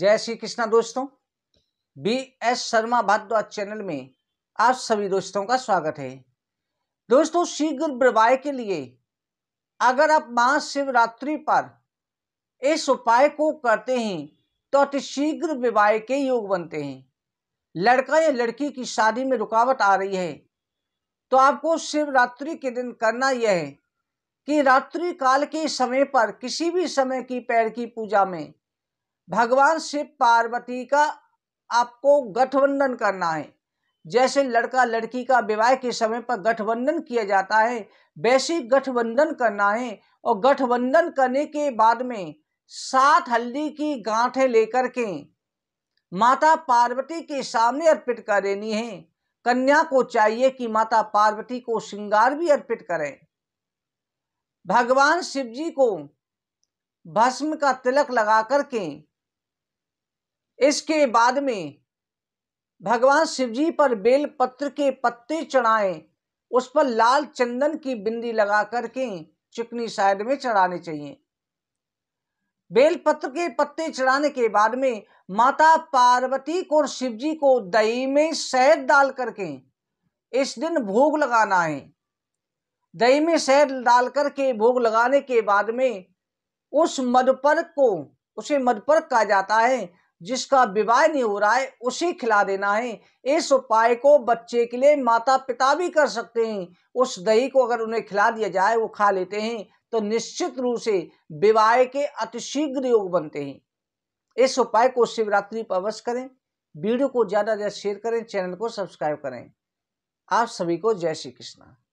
जय श्री कृष्णा दोस्तों B S Sharma Bharadwaj channel में आप सभी दोस्तों का स्वागत है दोस्तों शीघ्र ब्रवाय के लिए अगर आप महाशिवरात्रि पर इस उपाय को करते हैं तो अति शीघ्र विवाह के योग बनते हैं लड़का या लड़की की शादी में रुकावट आ रही है तो आपको शिवरात्रि के दिन करना यह है कि रात्रि काल के समय पर किसी भी समय की पैर की पूजा में भगवान शिव पार्वती का आपको गठबंधन करना है जैसे लड़का लड़की का विवाह के समय पर गठबंधन किया जाता है वैसे गठबंधन करना है और गठबंधन करने के बाद में सात हल्दी की गांठें लेकर के माता पार्वती के सामने अर्पित कर देनी है कन्या को चाहिए कि माता पार्वती को श्रृंगार भी अर्पित करें भगवान शिव जी को भस्म का तिलक लगा करके इसके बाद में भगवान शिव जी पर बेलपत्र के पत्ते चढ़ाए उस पर लाल चंदन की बिंदी लगा करके चिकनी साइड में चढ़ाने चाहिए बेलपत्र के पत्ते चढ़ाने के बाद में माता पार्वती को और शिव जी को दही में शहद डाल करके इस दिन भोग लगाना है दही में शहद डाल करके भोग लगाने के बाद में उस मधुपर्क को उसे मधुपर्क कहा जाता है जिसका विवाह नहीं हो रहा है उसे खिला देना है इस उपाय को बच्चे के लिए माता पिता भी कर सकते हैं उस दही को अगर उन्हें खिला दिया जाए वो खा लेते हैं तो निश्चित रूप से विवाह के अतिशीघ्र योग बनते हैं इस उपाय को शिवरात्रि पर अवश्य करें वीडियो को ज़्यादा से ज़्यादा शेयर करें चैनल को सब्सक्राइब करें आप सभी को जय श्री कृष्णा